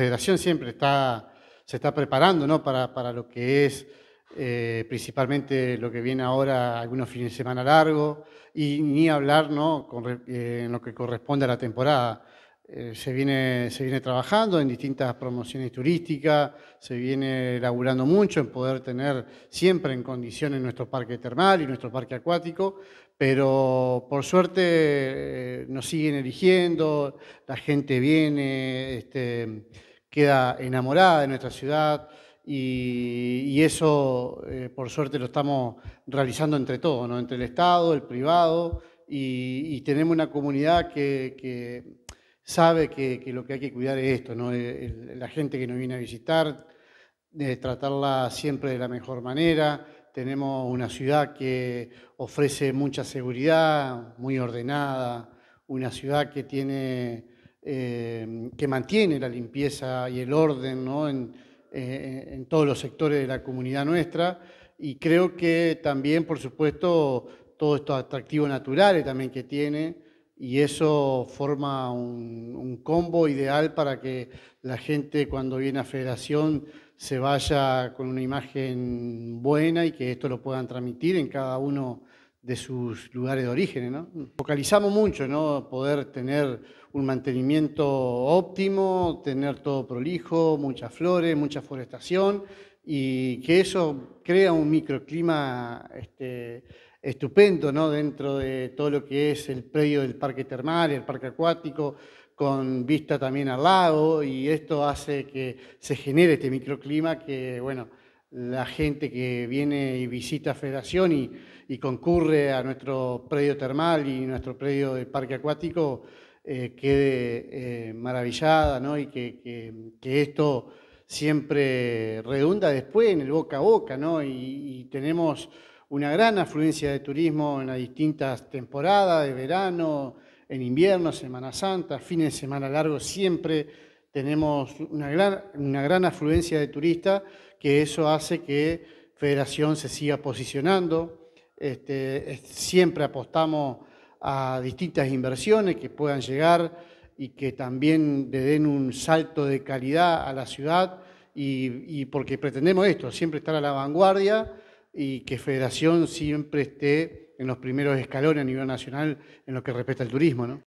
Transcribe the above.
federación siempre está, se está preparando ¿no? para, para lo que es eh, principalmente lo que viene ahora, algunos fines de semana largo, y ni hablar ¿no? Eh, en lo que corresponde a la temporada. Eh, se, viene, se viene trabajando en distintas promociones turísticas, se viene laburando mucho en poder tener siempre en condiciones nuestro parque termal y nuestro parque acuático, pero por suerte nos siguen eligiendo, la gente viene. Este, queda enamorada de nuestra ciudad y, eso, eh, por suerte, lo estamos realizando entre todos, ¿no? entre el Estado, el privado y, tenemos una comunidad que, sabe que, lo que hay que cuidar es esto, ¿no? la gente que nos viene a visitar, tratarla siempre de la mejor manera. Tenemos una ciudad que ofrece mucha seguridad, muy ordenada, una ciudad que tiene eh, que mantiene la limpieza y el orden eh, en, todos los sectores de la comunidad nuestra. Y creo que también, por supuesto, todos estos atractivos naturales también que tiene, y eso forma un, un combo ideal para que la gente cuando viene a Federación se vaya con una imagen buena y que esto lo puedan transmitir en cada uno de de sus lugares de origen. ¿no? Focalizamos mucho, ¿no? poder tener un mantenimiento óptimo, tener todo prolijo, muchas flores, mucha forestación y que eso crea un microclima este, estupendo ¿no? dentro de todo lo que es el predio del parque termal, el parque acuático, con vista también al lago y esto hace que se genere este microclima que, bueno, la gente que viene y visita Federación y, concurre a nuestro predio termal y nuestro predio de parque acuático eh, quede eh, maravillada ¿no? y que, esto siempre redunda después en el boca a boca. ¿no? Y, y, tenemos una gran afluencia de turismo en las distintas temporadas, de verano, en invierno, Semana Santa, fines de semana largo siempre tenemos una gran, una gran afluencia de turistas, que eso hace que Federación se siga posicionando. Este, siempre apostamos a distintas inversiones que puedan llegar y que también le den un salto de calidad a la ciudad y, porque pretendemos esto, siempre estar a la vanguardia y que Federación siempre esté en los primeros escalones a nivel nacional en lo que respecta al turismo. ¿no?